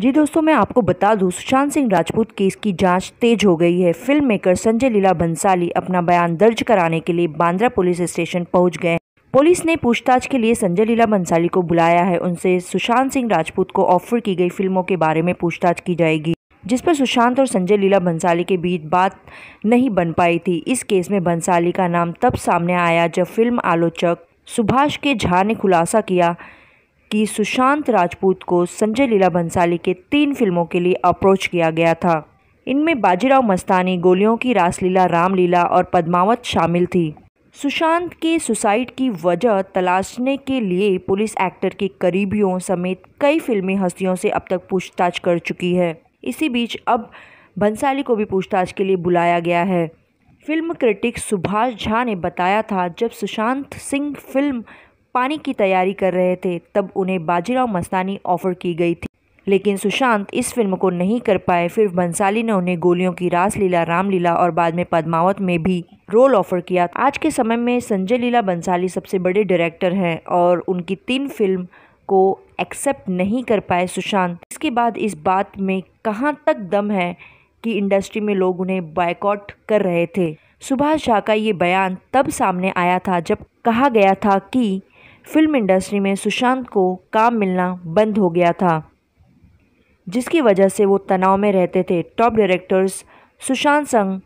जी दोस्तों मैं आपको बता दूं सुशांत सिंह राजपूत केस की जांच तेज हो गई है फिल्म मेकर संजय लीला बंसाली अपना बयान दर्ज कराने के लिए बांद्रा पुलिस स्टेशन पहुंच गए पुलिस ने पूछताछ के लिए संजय लीला बंसाली को बुलाया है उनसे सुशांत सिंह राजपूत को ऑफर की गई फिल्मों के बारे में पूछताछ की जाएगी जिस पर सुशांत और संजय लीला बंसाली के बीच बात नहीं बन पाई थी इस केस में बंसाली का नाम तब सामने आया जब फिल्म आलोचक सुभाष के झा ने खुलासा किया कि सुशांत राजपूत को संजय लीला भंसाली के तीन फिल्मों के लिए अप्रोच किया गया था इनमें बाजीराव मस्तानी गोलियों की रासलीला रामलीला और पद्मावत शामिल थी सुशांत के सुसाइड की वजह तलाशने के लिए पुलिस एक्टर के करीबियों समेत कई फिल्मी हस्तियों से अब तक पूछताछ कर चुकी है इसी बीच अब भंसाली को भी पूछताछ के लिए बुलाया गया है फिल्म क्रिटिक सुभाष झा ने बताया था जब सुशांत सिंह फिल्म पानी की तैयारी कर रहे थे तब उन्हें बाजीराव मस्तानी ऑफर की गई थी लेकिन सुशांत इस फिल्म को नहीं कर पाए फिर भंसाली ने उन्हें गोलियों की रासलीला रामलीला और बाद में पद्मावत में भी रोल ऑफर किया आज के समय में संजय लीला बंसाली सबसे बड़े डायरेक्टर हैं और उनकी तीन फिल्म को एक्सेप्ट नहीं कर पाए सुशांत इसके बाद इस बात में कहाँ तक दम है कि इंडस्ट्री में लोग उन्हें बायकॉट कर रहे थे सुभाष झा का ये बयान तब सामने आया था जब कहा गया था कि फिल्म इंडस्ट्री में सुशांत को काम मिलना बंद हो गया था जिसकी वजह से वो तनाव में रहते थे टॉप डायरेक्टर्स सुशांत संग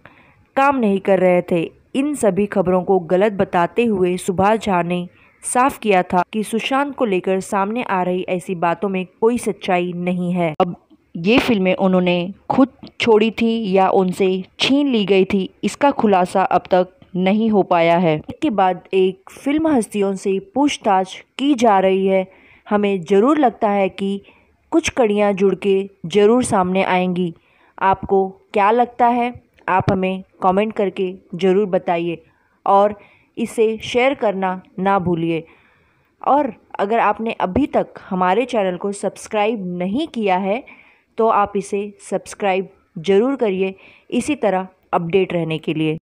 काम नहीं कर रहे थे इन सभी खबरों को गलत बताते हुए सुभाष झा ने साफ किया था कि सुशांत को लेकर सामने आ रही ऐसी बातों में कोई सच्चाई नहीं है अब ये फिल्में उन्होंने खुद छोड़ी थी या उनसे छीन ली गई थी इसका खुलासा अब तक नहीं हो पाया है इसके बाद एक फिल्म हस्तियों से पूछताछ की जा रही है हमें ज़रूर लगता है कि कुछ कड़ियाँ जुड़ के ज़रूर सामने आएंगी आपको क्या लगता है आप हमें कमेंट करके ज़रूर बताइए और इसे शेयर करना ना भूलिए और अगर आपने अभी तक हमारे चैनल को सब्सक्राइब नहीं किया है तो आप इसे सब्सक्राइब ज़रूर करिए इसी तरह अपडेट रहने के लिए